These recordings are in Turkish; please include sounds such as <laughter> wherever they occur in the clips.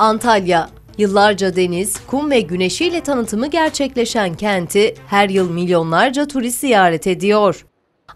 Antalya Yıllarca deniz, kum ve güneşiyle tanıtımı gerçekleşen kenti her yıl milyonlarca turist ziyaret ediyor.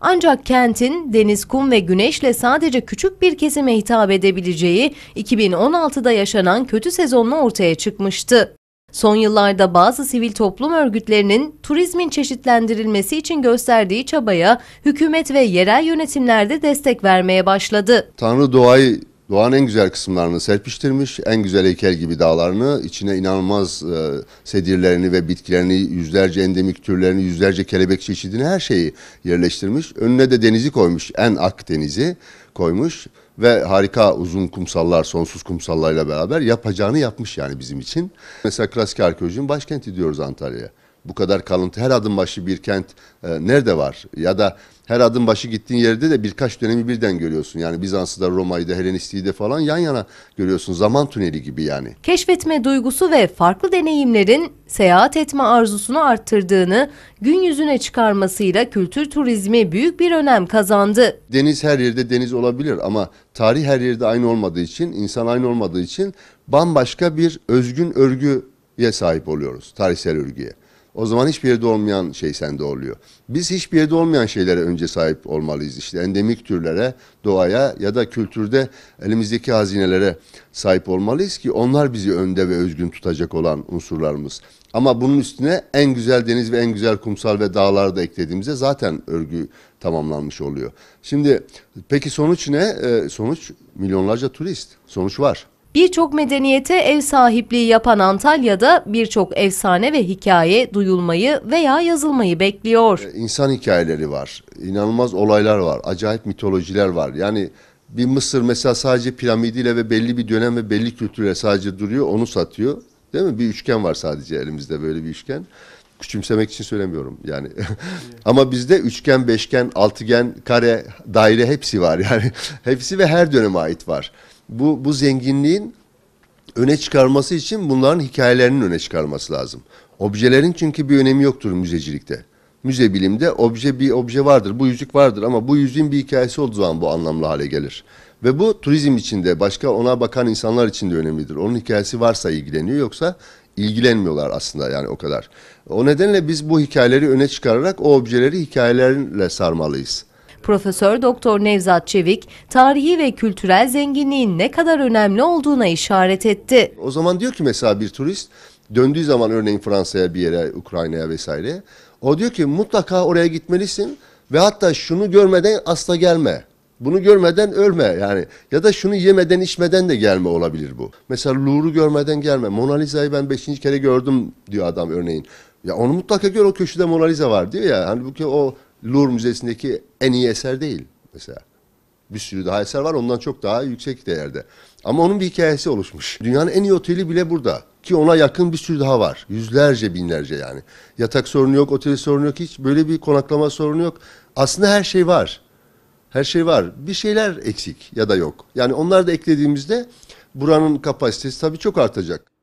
Ancak kentin deniz, kum ve güneşle sadece küçük bir kesime hitap edebileceği 2016'da yaşanan kötü sezonla ortaya çıkmıştı. Son yıllarda bazı sivil toplum örgütlerinin turizmin çeşitlendirilmesi için gösterdiği çabaya hükümet ve yerel yönetimlerde destek vermeye başladı. Tanrı doğayı Doğanın en güzel kısımlarını serpiştirmiş, en güzel heykel gibi dağlarını, içine inanılmaz e, sedirlerini ve bitkilerini, yüzlerce endemik türlerini, yüzlerce kelebek çeşidini her şeyi yerleştirmiş. Önüne de denizi koymuş, en ak denizi koymuş ve harika uzun kumsallar, sonsuz kumsallarla beraber yapacağını yapmış yani bizim için. Mesela klasik arkeolojinin başkenti diyoruz Antalya'ya bu kadar kalıntı her adım başı bir kent e, nerede var? Ya da her adım başı gittiğin yerde de birkaç dönemi birden görüyorsun. Yani Bizans'ı da Roma'yı da Helenistiği de falan yan yana görüyorsun. Zaman tüneli gibi yani. Keşfetme duygusu ve farklı deneyimlerin seyahat etme arzusunu arttırdığını gün yüzüne çıkarmasıyla kültür turizmi büyük bir önem kazandı. Deniz her yerde deniz olabilir ama tarih her yerde aynı olmadığı için, insan aynı olmadığı için bambaşka bir özgün örgüye sahip oluyoruz, tarihsel örgüye. O zaman hiçbir yerde olmayan şey sende oluyor. Biz hiçbir yerde olmayan şeylere önce sahip olmalıyız. İşte endemik türlere, doğaya ya da kültürde elimizdeki hazinelere sahip olmalıyız ki onlar bizi önde ve özgün tutacak olan unsurlarımız. Ama bunun üstüne en güzel deniz ve en güzel kumsal ve dağlar da eklediğimizde zaten örgü tamamlanmış oluyor. Şimdi peki sonuç ne? Ee, sonuç milyonlarca turist. Sonuç var. Birçok medeniyete ev sahipliği yapan Antalya'da birçok efsane ve hikaye duyulmayı veya yazılmayı bekliyor. E, insan hikayeleri var, inanılmaz olaylar var, acayip mitolojiler var. Yani bir Mısır mesela sadece piramidiyle ve belli bir dönem ve belli kültürle sadece duruyor, onu satıyor. Değil mi? Bir üçgen var sadece elimizde böyle bir üçgen. Küçümsemek için söylemiyorum yani. <laughs> Ama bizde üçgen, beşgen, altıgen, kare, daire hepsi var yani. <laughs> hepsi ve her döneme ait var bu, bu zenginliğin öne çıkarması için bunların hikayelerinin öne çıkarması lazım. Objelerin çünkü bir önemi yoktur müzecilikte. Müze bilimde obje bir obje vardır, bu yüzük vardır ama bu yüzüğün bir hikayesi olduğu zaman bu anlamlı hale gelir. Ve bu turizm içinde başka ona bakan insanlar için de önemlidir. Onun hikayesi varsa ilgileniyor yoksa ilgilenmiyorlar aslında yani o kadar. O nedenle biz bu hikayeleri öne çıkararak o objeleri hikayelerle sarmalıyız. Profesör Doktor Nevzat Çevik tarihi ve kültürel zenginliğin ne kadar önemli olduğuna işaret etti. O zaman diyor ki mesela bir turist döndüğü zaman örneğin Fransa'ya bir yere, Ukrayna'ya vesaire. O diyor ki mutlaka oraya gitmelisin ve hatta şunu görmeden asla gelme. Bunu görmeden ölme yani ya da şunu yemeden içmeden de gelme olabilir bu. Mesela Louvre'u görmeden gelme. Mona Lisa'yı ben beşinci kere gördüm diyor adam örneğin. Ya onu mutlaka gör o köşede Mona Lisa var diyor ya. Hani bu ki o Louvre Müzesi'ndeki en iyi eser değil mesela. Bir sürü daha eser var ondan çok daha yüksek değerde. Ama onun bir hikayesi oluşmuş. Dünyanın en iyi oteli bile burada. Ki ona yakın bir sürü daha var. Yüzlerce binlerce yani. Yatak sorunu yok, otel sorunu yok, hiç böyle bir konaklama sorunu yok. Aslında her şey var. Her şey var. Bir şeyler eksik ya da yok. Yani onlar da eklediğimizde buranın kapasitesi tabii çok artacak.